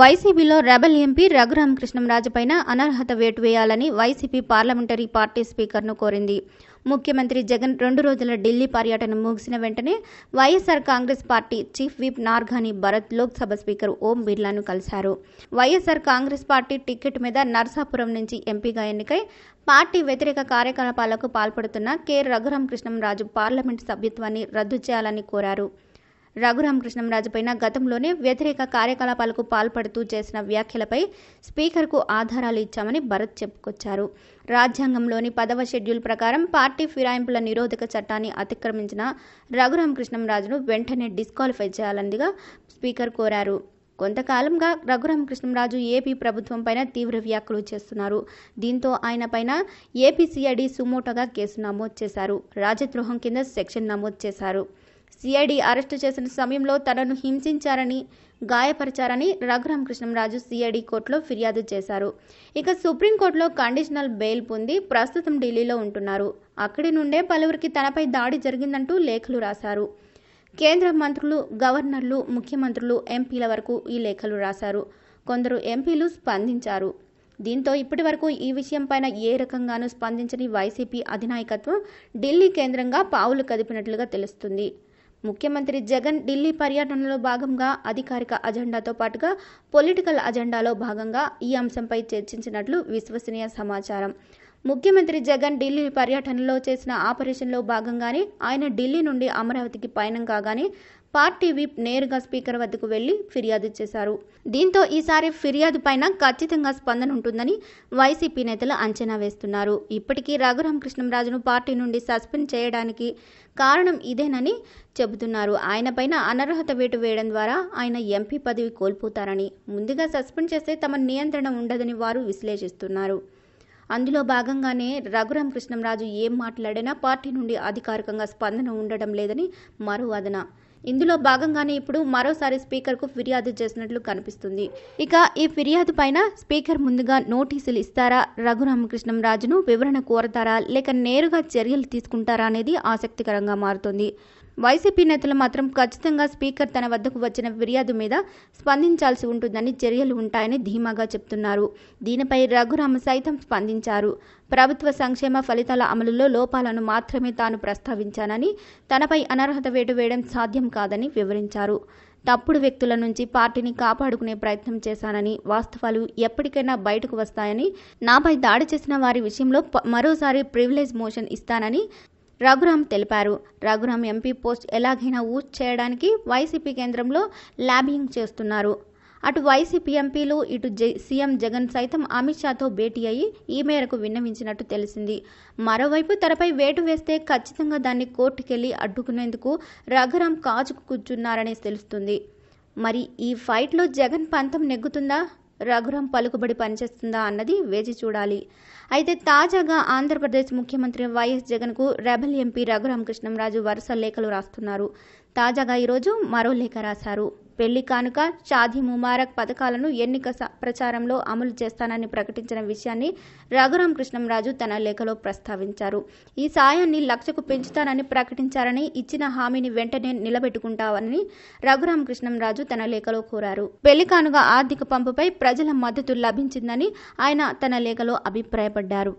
వైసీపీలో rebel MP రఘురామకృష్ణంరాజుపైన అనర్హత వేటు వేయాలని వైసీపీ పార్లమెంటరీ పార్టీ స్పీకర్ను కోరింది ముఖ్యమంత్రి జగన్ రెండు రోజుల ఢిల్లీ పర్యటన ముగిసిన వెంటనే YSR Congress party chief whip Margani Bharat Lok Sabha speaker Om బిర్లాను కలిశారు వైఎస్ఆర్ కాంగ్రెస్ పార్టీ టికెట్ మీద నర్సాపురం నుంచి ఎంపీగా ఎన్నికై పార్టీ వ్యతిరేక కార్యకలాపాలకు పాల్పడుతున్న కె రాజు పార్లమెంటు సభ్యత్వాన్ని రద్దు చేయాలని కోరారు రఘురామకృష్ణంరాజుపైన గతంలోనే వ్యతిరేక కార్యకలాపాలకు పాల్పడుతూ చేసిన వ్యాఖ్యలపై స్పీకర్కు ఆధారాలు ఇచ్చామని భరత్ చెప్పుకొచ్చారు రాజ్యాంగంలోని పదవ షెడ్యూల్ ప్రకారం పార్టీ ఫిరాయింపుల నిరోధక చట్టాన్ని అతిక్రమించిన రఘురామకృష్ణంరాజును వెంటనే డిస్క్వాలిఫై చేయాలనిగా స్పీకర్ కోరారు కొంతకాలంగా రఘురామకృష్ణంరాజు ఏపీ ప్రభుత్వంపైన తీవ్ర వ్యాఖ్యలు చేస్తున్నారు దీంతో ఆయనపైన సిఐడి సుమోటోగా కేసు నమోదు చేశారు రాజద్రోహం కింద సెక్షన్ నమోదు చేశారు సిఐడి అరెస్టు చేసిన సమయంలో తనను హింసించారని గాయపరిచారని రఘురామకృష్ణంరాజు సిఐడి కోర్టులో ఫిర్యాదు చేశారు ఇక సుప్రీంకోర్టులో కండిషనల్ బెయిల్ పొంది ప్రస్తుతం ఢిల్లీలో ఉంటున్నారు అక్కడి నుండే పలువురికి తనపై దాడి జరిగిందంటూ లేఖలు రాశారు కేంద్ర మంత్రులు గవర్నర్లు ముఖ్యమంత్రులు ఎంపీల వరకు ఈ లేఖలు రాశారు కొందరు ఎంపీలు స్పందించారు దీంతో ఇప్పటి వరకు ఈ విషయంపైన ఏ రకంగానూ స్పందించని వైసీపీ అధినాయకత్వం ఢిల్లీ కేంద్రంగా పావులు కదిపినట్లుగా తెలుస్తుంది ముఖ్యమంత్రి జగన్ ఢిల్లీ పర్యటనలో భాగంగా అధికారిక అజెండాతో పాటుగా పొలిటికల్ అజెండాలో భాగంగా ఈ అంశంపై చర్చించినట్లు విశ్వసనీయ సమాచారం ముఖ్యమంత్రి జగన్ ఢిల్లీ పర్యటనలో చేసిన ఆపరేషన్లో భాగంగానే ఆయన ఢిల్లీ నుండి అమరావతికి పయనం కాగానే పార్టీ విప్ నేరుగా స్పీకర్ వద్దకు వెళ్లి ఫిర్యాదు చేశారు దీంతో ఈసారి ఫిర్యాదు పైన ఖచ్చితంగా స్పందన ఉంటుందని వైసీపీ నేతలు అంచనా వేస్తున్నారు ఇప్పటికీ రఘురామ కృష్ణంరాజును పార్టీ నుండి సస్పెండ్ చేయడానికి కారణం ఇదేనని చెబుతున్నారు ఆయన పైన అనర్హత వేటు వేయడం ద్వారా ఆయన ఎంపీ పదవి కోల్పోతారని ముందుగా సస్పెండ్ చేస్తే తమ నియంత్రణ ఉండదని వారు విశ్లేషిస్తున్నారు అందులో భాగంగానే రఘురాం కృష్ణంరాజు ఏం మాట్లాడినా పార్టీ నుండి అధికారికంగా స్పందన ఉండడం లేదని మరో వదన ఇందులో భాగంగానే ఇప్పుడు మరోసారి స్పీకర్కు ఫిర్యాదు చేసినట్లు కనిపిస్తుంది ఇక ఈ ఫిర్యాదు పైన స్పీకర్ ముందుగా నోటీసులు ఇస్తారా రాజును వివరణ కోరతారా లేక నేరుగా చర్యలు తీసుకుంటారా అనేది ఆసక్తికరంగా మారుతుంది వైసీపీ నేతలు మాత్రం ఖచ్చితంగా స్పీకర్ తన వద్దకు వచ్చిన ఫిర్యాదు మీద స్పందించాల్సి ఉంటుందని చర్యలు ఉంటాయని ధీమాగా చెప్తున్నారు దీనిపై రఘురామ సైతం స్పందించారు ప్రభుత్వ సంక్షేమ ఫలితాల అమలులో లోపాలను మాత్రమే తాను ప్రస్తావించానని తనపై అనర్హత వేటు వేయడం సాధ్యం కాదని వివరించారు తప్పుడు వ్యక్తుల నుంచి పార్టీని కాపాడుకునే ప్రయత్నం చేశానని వాస్తవాలు ఎప్పటికైనా బయటకు వస్తాయని నాపై దాడి చేసిన వారి విషయంలో మరోసారి ప్రివిలేజ్ మోషన్ ఇస్తానని రఘురాం తెలిపారు రఘురాం ఎంపీ పోస్ట్ ఎలాగైనా ఊజ్ చేయడానికి వైసీపీ కేంద్రంలో ల్యాబింగ్ చేస్తున్నారు అటు వైసీపీ ఎంపీలు ఇటు సీఎం జగన్ సైతం అమిత్ షాతో భేటీ అయ్యి ఈ మేరకు విన్నవించినట్టు తెలిసింది మరోవైపు తెరపై వేటు వేస్తే ఖచ్చితంగా దాన్ని కోర్టుకెళ్లి అడ్డుకునేందుకు రఘురాం కాచుకు కూర్చున్నారని తెలుస్తుంది మరి ఈ ఫైట్లో జగన్ పంతం నెగ్గుతుందా రఘురాం పలుకుబడి పనిచేస్తుందా అన్నది వేచి చూడాలి అయితే తాజాగా ఆంధ్రప్రదేశ్ ముఖ్యమంత్రి వైఎస్ జగన్కు రెబల్ ఎంపీ రాజు వరుస లేఖలు రాస్తున్నారు తాజాగా ఈరోజు మరో లేఖ రాశారు పెళ్లి కానుక షాదీ ముమారక్ పథకాలను ఎన్నిక ప్రచారంలో అమలు చేస్తానని ప్రకటించిన విషయాన్ని రఘురాం కృష్ణంరాజు తన లేఖలో ప్రస్తావించారు ఈ సాయాన్ని లక్షకు పెంచుతానని ప్రకటించారని ఇచ్చిన హామీని వెంటనే నిలబెట్టుకుంటామని రఘురాం కృష్ణంరాజు తన లేఖలో కోరారు పెళ్లి కానుక ఆర్థిక పంపుపై ప్రజల మద్దతు లభించిందని ఆయన తన లేఖలో అభిప్రాయపడ్డారు